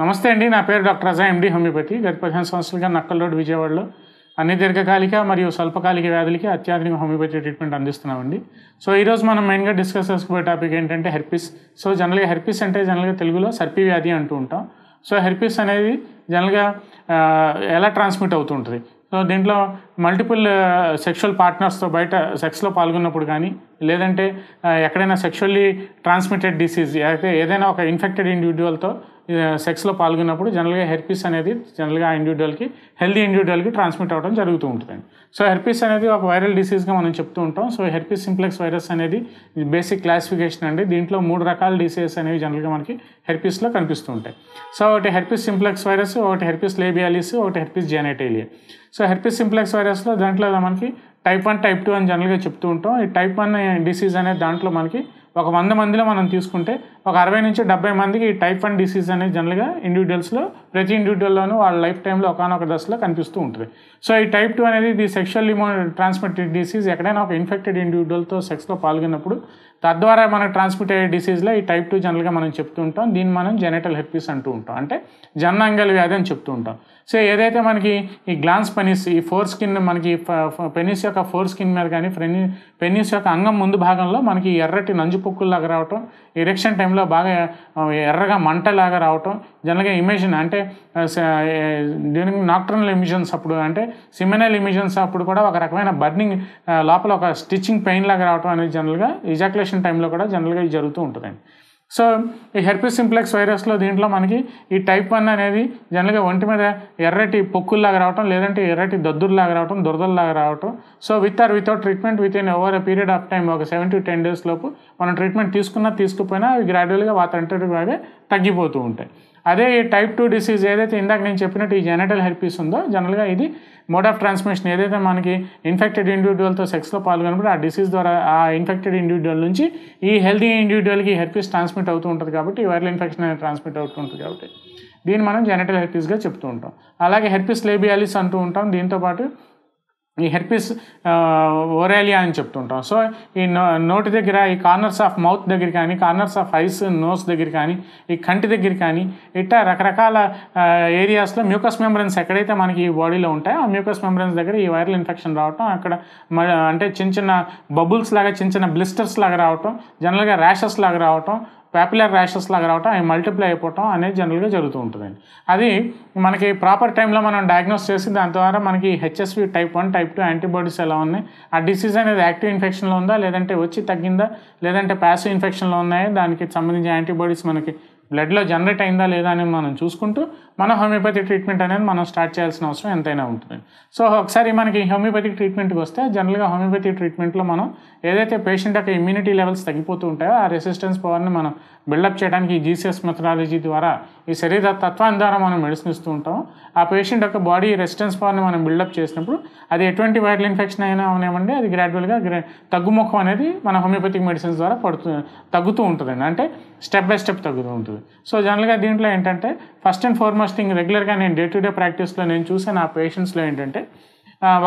నమస్తే అండి నా పేరు డాక్టర్ అజా ఎండి హోమియోపతి గత పదిహేను సంవత్సరాలుగా నక్కల్లోడ్ విజయవాడలో అన్ని దీర్ఘకాలిక మరియు స్వల్పకాలిక వ్యాధులకి అత్యాధునిక హోమియోపతి ట్రీట్మెంట్ అందిస్తున్నామండి సో ఈరోజు మనం మెయిన్గా డిస్కస్ చేసుకోబోయే టాపిక్ ఏంటంటే హెర్పిస్ సో జనరల్గా హెర్పిస్ అంటే జనరల్గా తెలుగులో సర్పి వ్యాధి అంటూ ఉంటాం సో హెర్పిస్ అనేది జనరల్గా ఎలా ట్రాన్స్మిట్ అవుతుంటుంది సో దీంట్లో మల్టిపుల్ సెక్షువల్ పార్ట్నర్స్తో బయట సెక్స్లో పాల్గొన్నప్పుడు కానీ లేదంటే ఎక్కడైనా సెక్షువల్లీ ట్రాన్స్మిటెడ్ డిసీజ్ ఏదైనా ఒక ఇన్ఫెక్టెడ్ ఇండివిజువల్తో సెక్స్లో పాల్గొన్నప్పుడు జనరల్గా హెర్పీస్ అనేది జనరల్గా ఆ ఇండివిజువల్కి హెల్దీ ఇండివిజువల్కి ట్రాన్స్మిట్ అవ్వడం జరుగుతూ ఉంటుంది సో హెర్పీస్ అనేది ఒక వైరల్ డిసీజ్గా మనం చెప్తూ ఉంటాం సో హెర్పీస్ సింప్లెక్స్ వైరస్ అనేది బేసిక్ క్లాసిఫికేషన్ అండి దీంట్లో మూడు రకాల డిసీజెస్ అనేవి జనరల్గా మనకి హెర్పీస్లో కనిపిస్తూ ఉంటాయి సో ఒకటి హెర్పీస్ సింప్లెక్స్ వైరస్ ఒకటి హెర్పీస్ లేబియాలిస్ ఒకటి herpes genitalia so herpes simplex వైరస్లో దాంట్లో మనకి టైప్ వన్ టైప్ టూ అని జనరల్గా చెప్తూ ఉంటాం ఈ టైప్ వన్ డిసీజ్ అనే దాంట్లో మనకి ఒక వంద మందిలో మనం తీసుకుంటే ఒక అరవై నుంచి డెబ్బై మందికి ఈ టైప్ వన్ డిసీజ్ అనేది జనరల్గా ఇండివిజువల్స్లో ప్రతి ఇండివిజువల్లోనూ వాళ్ళ లైఫ్ టైంలో ఒకనొక దశలో కనిపిస్తూ ఉంటుంది సో ఈ టైప్ టూ అనేది ఇది సెక్షువల్ ట్రాన్స్మిటెడ్ డిసీజ్ ఎక్కడైనా ఒక ఇన్ఫెక్టెడ్ ఇండివిజువల్తో సెక్స్లో పాల్గొన్నప్పుడు తద్వారా మనకు ట్రాన్స్మిట్ అయ్యే డిసీజ్లో ఈ టైప్ టూ జనరల్గా మనం చెప్తూ ఉంటాం దీన్ని మనం జెనటల్ హెర్పీస్ అంటూ ఉంటాం అంటే జన్నాంగల్ వ్యాధి అని చెప్తూ ఉంటాం సో ఏదైతే మనకి ఈ గ్లాన్స్ పెనిస్ ఈ ఫోర్ స్కిన్ మనకి పెనిస్ యొక్క ఫోర్ స్కిన్ మీద కానీ పెనిస్ యొక్క అంగం ముందు భాగంలో మనకి ఎర్రటి నంజు పొక్కుల్లాగా రావటం ఎరెక్షన్ టైం టైంలో బాగా ఎర్రగా మంటలాగా రావటం జనరల్గా ఇమేషన్ అంటే డ్యూరింగ్ నాక్టర్నల్ ఇమిషన్స్ అప్పుడు అంటే సిమెనల్ ఇమిషన్స్ అప్పుడు కూడా ఒక రకమైన బర్నింగ్ లోపల ఒక స్టిచ్చింగ్ పెయిన్ లాగా రావటం అనేది జనరల్గా ఇజాక్యులేషన్ టైంలో కూడా జనరల్గా ఇది జరుగుతూ ఉంటుందండి సో ఈ హెర్పిస్ సింప్లెక్స్ వైరస్లో దీంట్లో మనకి ఈ టైప్ వన్ అనేది జనరల్గా ఒంటి మీద ఎర్రటి పొక్కుల్లాగా రావటం లేదంటే ఎర్రటి దద్దుర్లాగా రావటం దురదల్లాగా రావటం so with or without treatment within over period of time ఒక సెవెన్ టు టెన్ డేస్ లోపు మనం ట్రీట్మెంట్ తీసుకున్నా తీసుకుపోయినా అవి గ్రాడ్యువల్గా వాతావరణ అవే తగ్గిపోతూ ఉంటాయి అదే ఈ టైప్ టూ డిసీజ్ ఏదైతే ఇందాక నేను చెప్పినట్టు ఈ జెనటల్ హెర్పీస్ ఉందో జనరల్గా ఇది మోడ్ ఆఫ్ ట్రాన్స్మిషన్ ఏదైతే మనకి ఇన్ఫెక్టెడ్ ఇండివిజువల్తో సెక్స్లో పాల్గొనప్పుడు ఆ డిసీజ్ ద్వారా ఆ ఇన్ఫెక్టెడ్ ఇండివిజువల్ నుంచి ఈ హెల్దీ ఇండివిజువల్కి హెర్పీస్ ట్రాన్స్మిట్ అవుతూ ఉంటుంది కాబట్టి వైరల్ ఇన్ఫెక్షన్ అనేది ట్రాన్స్మిట్ అవుతూ ఉంటుంది కాబట్టి దీన్ని మనం జెనటల్ హెర్పీస్గా చెప్తూ ఉంటాం అలాగే హెర్పీస్ లేబియాలిస్ అంటూ ఉంటాం దీంతోపాటు ఈ హెర్పిస్ ఓరేలియా అని చెప్తుంటాం సో ఈ నోటి దగ్గర ఈ కార్నర్స్ ఆఫ్ మౌత్ దగ్గర కానీ కార్నర్స్ ఆఫ్ ఐస్ నోస్ దగ్గర కానీ ఈ కంటి దగ్గర కానీ ఇట్ట రకరకాల ఏరియాస్లో మ్యూకస్ మెంబ్రెన్స్ ఎక్కడైతే మనకి ఈ బాడీలో ఉంటాయో ఆ మ్యూకస్ మెంబరెన్స్ దగ్గర ఈ వైరల్ ఇన్ఫెక్షన్ రావటం అక్కడ అంటే చిన్న చిన్న బబుల్స్ లాగా చిన్న చిన్న బ్లిస్టర్స్ లాగా రావటం జనరల్గా ర్యాషెస్ లాగా రావటం ప్యాపిలర్ ర్యాషెస్ లాగా రావటం అవి మల్టిప్లై అయిపోవటం అనేది జనరల్గా జరుగుతూ ఉంటుందండి అది మనకి ప్రాపర్ టైంలో మనం డయాగ్నోస్ చేసి దాని ద్వారా మనకి HSV type one type two antibodies ఎలా ఉన్నాయి ఆ డిసీజ్ అనేది యాక్టివ్ ఇన్ఫెక్షన్లో ఉందా లేదంటే వచ్చి తగ్గిందా లేదంటే ప్యాసివ్ ఇన్ఫెక్షన్లో ఉన్నాయా దానికి సంబంధించిన యాంటీబాడీస్ మనకి బ్లడ్లో జనరేట్ అయిందా లేదా అని మనం చూసుకుంటూ మన హోమియోపతి ట్రీట్మెంట్ అనేది మనం స్టార్ట్ చేయాల్సిన అవసరం ఎంతైనా ఉంటుంది సో ఒకసారి మనకి హోమియోపతి ట్రీట్మెంట్కి వస్తే జనరల్గా హోమియోపతి ట్రీట్మెంట్లో మనం ఏదైతే పేషెంట్ యొక్క ఇమ్యూనిటీ లెవెల్స్ తగ్గిపోతూ ఉంటాయో ఆ రెసిస్టెన్స్ పవర్ని మనం బిల్డప్ చేయడానికి జీసీఎస్ మెథడాలజీ ద్వారా ఈ శరీర తత్వాన్ని ద్వారా మనం మెడిసిన్ ఇస్తూ ఉంటాం ఆ పేషెంట్ యొక్క బాడీ రెసిస్టెన్స్ పవర్ని మనం బిల్డప్ చేసినప్పుడు అది ఎటువంటి వైరల్ ఇన్ఫెక్షన్ అయినా ఉన్నామండి అది గ్రాడ్యువల్గా తగ్గుముఖం అనేది మన హోమియోపతిక్ మెడిసిన్స్ ద్వారా పడుతూ తగ్గుతూ ఉంటుందండి అంటే స్టెప్ బై స్టెప్ తగ్గుతూ ఉంటుంది సో జనరల్గా దీంట్లో ఏంటంటే ఫస్ట్ అండ్ ఫార్మోస్ట్ థింగ్ రెగ్యులర్గా నేను డే టు డే ప్రాక్టీస్లో నేను చూసాను ఆ పేషెంట్స్లో ఏంటంటే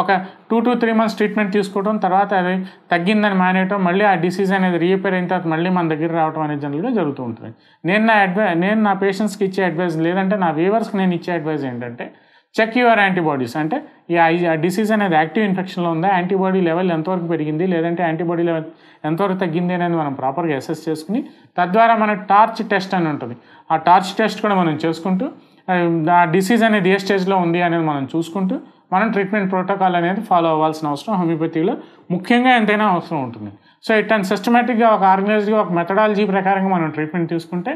ఒక two to three months treatment తీసుకోవడం తర్వాత అది తగ్గిందని మానేయటం మళ్ళీ ఆ డిసీజ్ అనేది రీపేర్ అయిన తర్వాత మళ్ళీ మన దగ్గర రావడం అనేది జనరల్గా జరుగుతూ ఉంటుంది నేను నా అడ్వై నేను నా పేషెంట్స్కి ఇచ్చే అడ్వైజ్ లేదంటే నా వీవర్స్కి నేను ఇచ్చే అడ్వైజ్ ఏంటంటే చెక్ యువర్ యాంటీబాడీస్ అంటే ఈ డిసీజ్ అనేది యాక్టివ్ ఇన్ఫెక్షన్లో ఉందా యాంటీబాడీ లెవెల్ ఎంతవరకు పెరిగింది లేదంటే యాంటీబాడీ లెవెల్ ఎంతవరకు తగ్గింది అనేది మనం ప్రాపర్గా అసెస్ చేసుకుని తద్వారా మన టార్చ్ టెస్ట్ అని ఉంటుంది ఆ టార్చ్ టెస్ట్ కూడా మనం చేసుకుంటూ ఆ డిసీజ్ అనేది ఏ స్టేజ్లో ఉంది అనేది మనం చూసుకుంటూ మనం ట్రీట్మెంట్ ప్రోటోకాల్ అనేది ఫాలో అవ్వాల్సిన అవసరం హోమియోపతిలో ముఖ్యంగా ఎంతైనా అవసరం ఉంటుంది సో ఇట్ అండ్ సిస్టమేటిక్గా ఒక ఆర్గనైజ్డ్గా ఒక మెథడాలజీ ప్రకారంగా మనం ట్రీట్మెంట్ తీసుకుంటే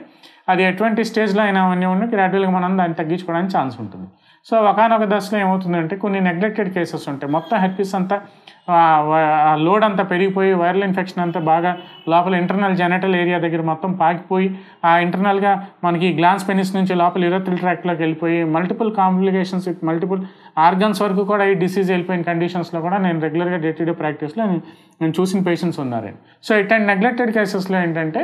అది ఎటువంటి స్టేజ్లో అయినా అవన్నీ ఉన్నాయి గ్రాడ్యువల్గా మనం దాన్ని తగ్గించుకోవడానికి ఛాన్స్ ఉంటుంది సో ఒకనొక దశలో ఏమవుతుందంటే కొన్ని నెగ్లెక్టెడ్ కేసెస్ ఉంటాయి మొత్తం హెర్పిస్ అంతా లోడ్ అంతా పెరిగిపోయి వైరల్ ఇన్ఫెక్షన్ అంతా బాగా లోపల ఇంటర్నల్ జెనటల్ ఏరియా దగ్గర మొత్తం పాకిపోయి ఆ ఇంటర్నల్గా మనకి గ్లాన్స్ పెనిస్ నుంచి లోపల ఇరవై ట్రాక్ట్లోకి వెళ్ళిపోయి multiple complications with multiple organs వరకు కూడా ఈ డిసీజ్ వెళ్ళిపోయిన కండిషన్స్లో కూడా నేను రెగ్యులర్గా డే టు డే ప్రాక్టీస్లో నేను చూసిన పేషెంట్స్ ఉన్నారండి సో ఇట్లాంటి నెగ్లెక్టెడ్ కేసెస్లో ఏంటంటే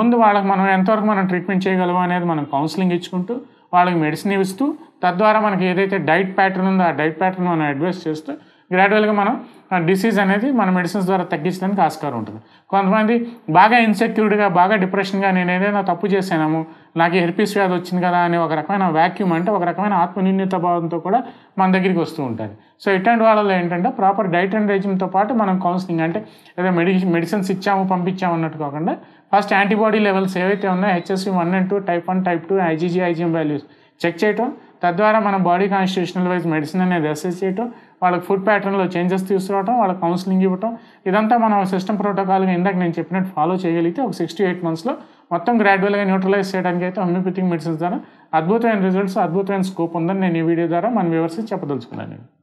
ముందు వాళ్ళకి మనం ఎంతవరకు మనం ట్రీట్మెంట్ చేయగలమో అనేది మనం కౌన్సిలింగ్ ఇచ్చుకుంటూ వాళ్ళకి మెడిసిన్ ఇస్తూ తద్వారా మనకి ఏదైతే డైట్ ప్యాటర్న్ ఉందో ఆ డైట్ ప్యాటర్న్ మనం అడ్వైస్ చేస్తూ గ్రాడ్యువల్గా మనం డిసీజ్ అనేది మన మెడిసిన్స్ ద్వారా తగ్గించడానికి ఆస్కారం ఉంటుంది కొంతమంది బాగా ఇన్సెక్యూర్డ్గా బాగా డిప్రెషన్గా నేను ఏదైనా తప్పు చేశాను నాకు హెర్పీస్ వ్యాధి వచ్చింది కదా అనే ఒక రకమైన వ్యాక్యూమ్ అంటే ఒక రకమైన ఆత్మనిర్ణీత భావంతో కూడా మన దగ్గరికి వస్తూ ఉంటుంది సో ఇట్లాంటి వాళ్ళలో ఏంటంటే ప్రాపర్ డైట్ అండ్ రెజిమ్తో పాటు మనం కౌన్సిలింగ్ అంటే ఏదో మెడి మెడిసిన్స్ ఇచ్చాము పంపించాము అన్నట్టు కాకుండా ఫస్ట్ యాంటీబాడీ లెవెల్స్ ఏవైతే ఉన్నాయో HSV one and two type one type two IgG IgM values check చేయటం తద్వారా మన బాడీ కాన్స్టిట్యూషనల్ వైజ్ మెడిసిన్ అనేది అసెస్ చేయటం వాళ్ళకి ఫుడ్ ప్యాటర్న్లో చేంజెస్ తీసుకురావడం వాళ్ళకి కౌన్సిలింగ్ ఇవ్వటం ఇదంతా మనం సిస్టమ్ ప్రోటోకాల్గా ఇందాక నేను చెప్పినట్టు ఫాలో చేయగలిగితే ఒక సిక్స్టీ ఎయిట్ మంత్స్లో మొత్తం గ్రాడ్యువల్గా న్యూట్రలైజ్ చేయడానికి అయితే హోమియోపతిక్ మెడిసిన్స్ ద్వారా అద్భుతమైన రిజల్ట్స్ అద్భుతమైన స్కోప్ ఉందని నేను ఈ వీడియో ద్వారా మన వివర్స్ చెప్పదలుచుకున్నాను